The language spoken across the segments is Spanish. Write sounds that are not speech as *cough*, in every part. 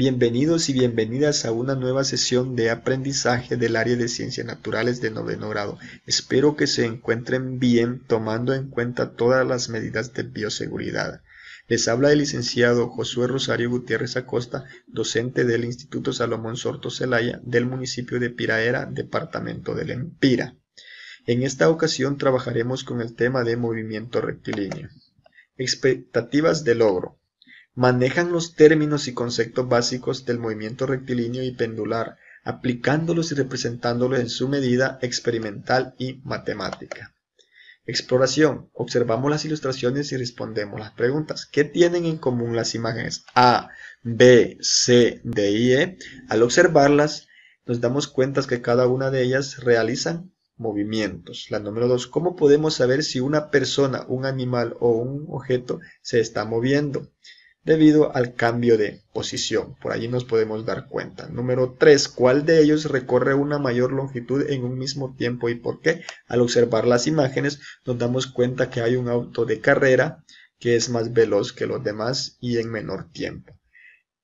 Bienvenidos y bienvenidas a una nueva sesión de aprendizaje del área de ciencias naturales de noveno grado. Espero que se encuentren bien tomando en cuenta todas las medidas de bioseguridad. Les habla el licenciado Josué Rosario Gutiérrez Acosta, docente del Instituto Salomón Sorto Celaya del municipio de Piraera, departamento del Empira. En esta ocasión trabajaremos con el tema de movimiento rectilíneo. Expectativas de logro manejan los términos y conceptos básicos del movimiento rectilíneo y pendular, aplicándolos y representándolos en su medida experimental y matemática. Exploración. Observamos las ilustraciones y respondemos las preguntas. ¿Qué tienen en común las imágenes A, B, C, D y E? Al observarlas, nos damos cuenta que cada una de ellas realizan movimientos. La número 2. ¿Cómo podemos saber si una persona, un animal o un objeto se está moviendo? debido al cambio de posición. Por allí nos podemos dar cuenta. Número 3. ¿Cuál de ellos recorre una mayor longitud en un mismo tiempo y por qué? Al observar las imágenes nos damos cuenta que hay un auto de carrera que es más veloz que los demás y en menor tiempo.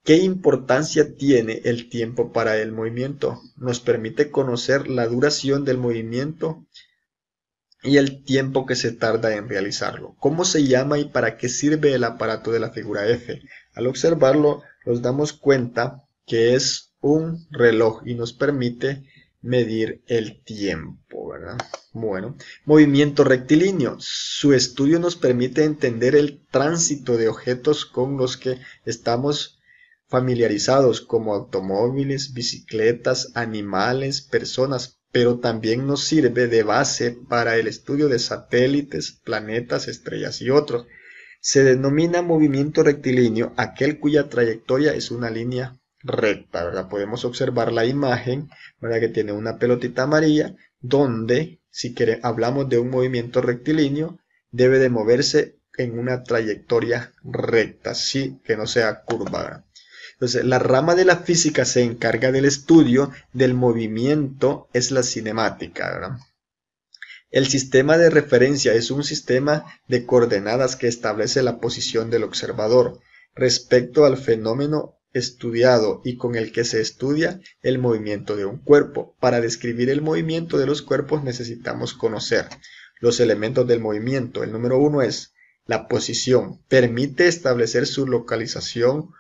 ¿Qué importancia tiene el tiempo para el movimiento? Nos permite conocer la duración del movimiento y el tiempo que se tarda en realizarlo. ¿Cómo se llama y para qué sirve el aparato de la figura F? Al observarlo nos damos cuenta que es un reloj y nos permite medir el tiempo, ¿verdad? Bueno, movimiento rectilíneo. Su estudio nos permite entender el tránsito de objetos con los que estamos familiarizados, como automóviles, bicicletas, animales, personas, pero también nos sirve de base para el estudio de satélites, planetas, estrellas y otros. Se denomina movimiento rectilíneo aquel cuya trayectoria es una línea recta, Podemos observar la imagen, Que tiene una pelotita amarilla, donde, si hablamos de un movimiento rectilíneo, debe de moverse en una trayectoria recta, sí, que no sea curvada. Entonces, la rama de la física se encarga del estudio del movimiento, es la cinemática, El sistema de referencia es un sistema de coordenadas que establece la posición del observador respecto al fenómeno estudiado y con el que se estudia el movimiento de un cuerpo. Para describir el movimiento de los cuerpos necesitamos conocer los elementos del movimiento. El número uno es la posición. Permite establecer su localización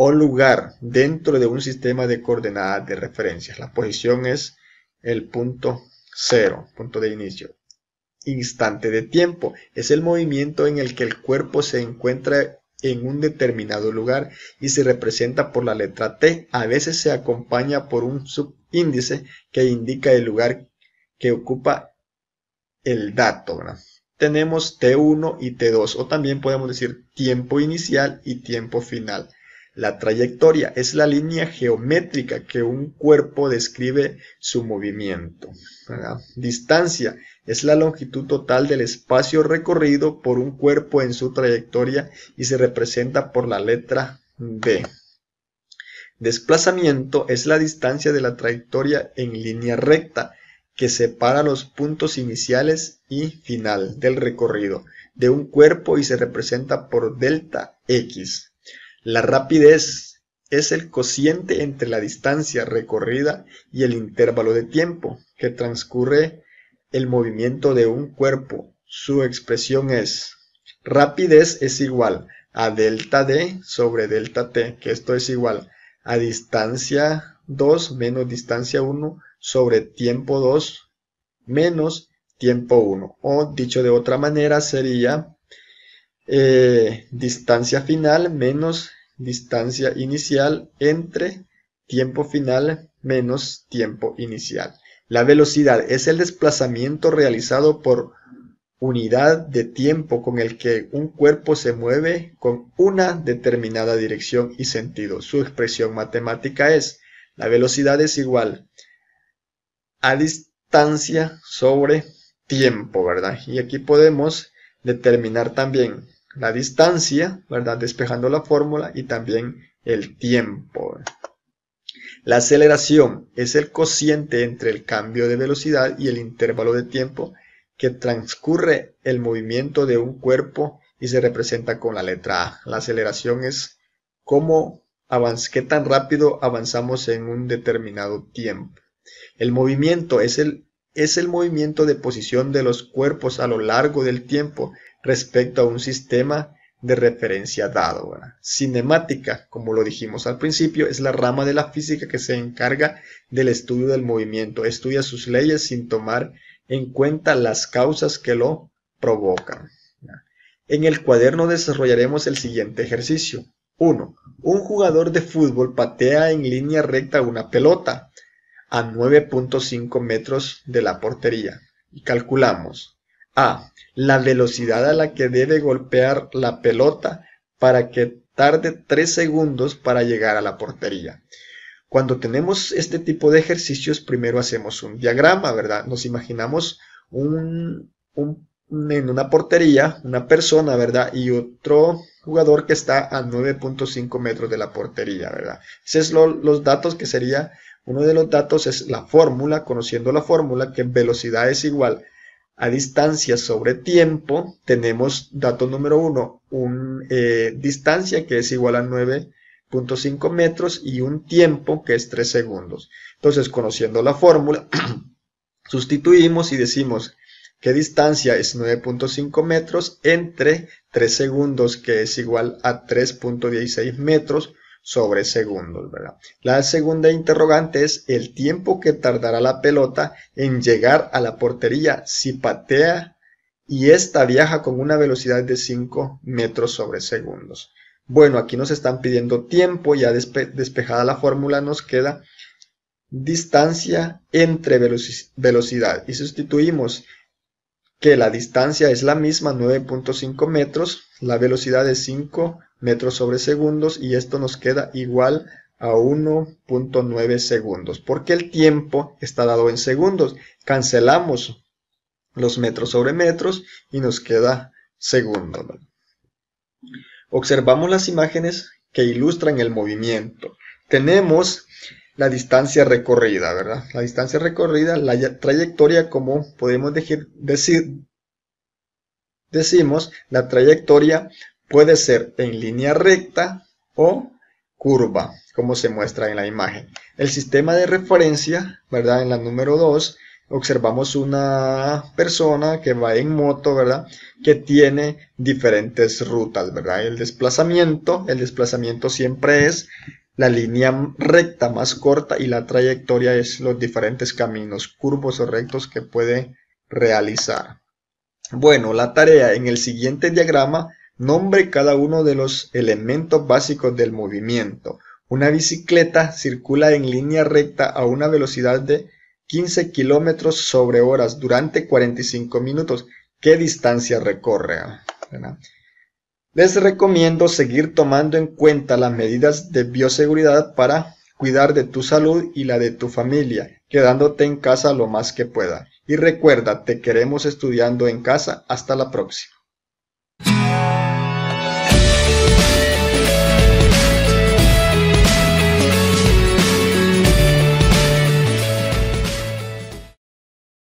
o lugar dentro de un sistema de coordenadas de referencias. La posición es el punto cero, punto de inicio. Instante de tiempo es el movimiento en el que el cuerpo se encuentra en un determinado lugar y se representa por la letra T. A veces se acompaña por un subíndice que indica el lugar que ocupa el dato. Tenemos T1 y T2 o también podemos decir tiempo inicial y tiempo final. La trayectoria es la línea geométrica que un cuerpo describe su movimiento. Distancia es la longitud total del espacio recorrido por un cuerpo en su trayectoria y se representa por la letra D. Desplazamiento es la distancia de la trayectoria en línea recta que separa los puntos iniciales y final del recorrido de un cuerpo y se representa por delta X. La rapidez es el cociente entre la distancia recorrida y el intervalo de tiempo que transcurre el movimiento de un cuerpo. Su expresión es rapidez es igual a delta D sobre delta T, que esto es igual a distancia 2 menos distancia 1 sobre tiempo 2 menos tiempo 1. O dicho de otra manera sería eh, distancia final menos distancia inicial entre tiempo final menos tiempo inicial. La velocidad es el desplazamiento realizado por unidad de tiempo con el que un cuerpo se mueve con una determinada dirección y sentido. Su expresión matemática es la velocidad es igual a distancia sobre tiempo, ¿verdad? Y aquí podemos determinar también la distancia, ¿verdad? Despejando la fórmula y también el tiempo. La aceleración es el cociente entre el cambio de velocidad y el intervalo de tiempo que transcurre el movimiento de un cuerpo y se representa con la letra A. La aceleración es cómo qué tan rápido avanzamos en un determinado tiempo. El movimiento es el, es el movimiento de posición de los cuerpos a lo largo del tiempo respecto a un sistema de referencia dado. Cinemática, como lo dijimos al principio, es la rama de la física que se encarga del estudio del movimiento, estudia sus leyes sin tomar en cuenta las causas que lo provocan. En el cuaderno desarrollaremos el siguiente ejercicio. 1. Un jugador de fútbol patea en línea recta una pelota a 9.5 metros de la portería. Y calculamos a. La velocidad a la que debe golpear la pelota para que tarde 3 segundos para llegar a la portería. Cuando tenemos este tipo de ejercicios, primero hacemos un diagrama, ¿verdad? Nos imaginamos en una portería, una persona, ¿verdad? Y otro jugador que está a 9.5 metros de la portería, ¿verdad? Esos es los datos que sería, uno de los datos es la fórmula, conociendo la fórmula, que velocidad es igual a distancia sobre tiempo, tenemos dato número uno, una eh, distancia que es igual a 9.5 metros y un tiempo que es 3 segundos. Entonces, conociendo la fórmula, *clears throat* sustituimos y decimos que distancia es 9.5 metros entre 3 segundos, que es igual a 3.16 metros, sobre segundos, ¿verdad? La segunda interrogante es el tiempo que tardará la pelota en llegar a la portería si patea y esta viaja con una velocidad de 5 metros sobre segundos. Bueno, aquí nos están pidiendo tiempo, ya despejada la fórmula nos queda distancia entre velocidad y sustituimos que la distancia es la misma, 9.5 metros, la velocidad es 5 metros sobre segundos y esto nos queda igual a 1.9 segundos, porque el tiempo está dado en segundos. Cancelamos los metros sobre metros y nos queda segundo Observamos las imágenes que ilustran el movimiento. Tenemos la distancia recorrida, ¿verdad? La distancia recorrida, la trayectoria, como podemos decir, decimos, la trayectoria puede ser en línea recta o curva, como se muestra en la imagen. El sistema de referencia, ¿verdad? En la número 2, observamos una persona que va en moto, ¿verdad? Que tiene diferentes rutas, ¿verdad? El desplazamiento, el desplazamiento siempre es la línea recta más corta y la trayectoria es los diferentes caminos curvos o rectos que puede realizar. Bueno, la tarea en el siguiente diagrama nombre cada uno de los elementos básicos del movimiento. Una bicicleta circula en línea recta a una velocidad de 15 km sobre horas durante 45 minutos. ¿Qué distancia recorre? Les recomiendo seguir tomando en cuenta las medidas de bioseguridad para cuidar de tu salud y la de tu familia, quedándote en casa lo más que pueda. Y recuerda, te queremos estudiando en casa. Hasta la próxima.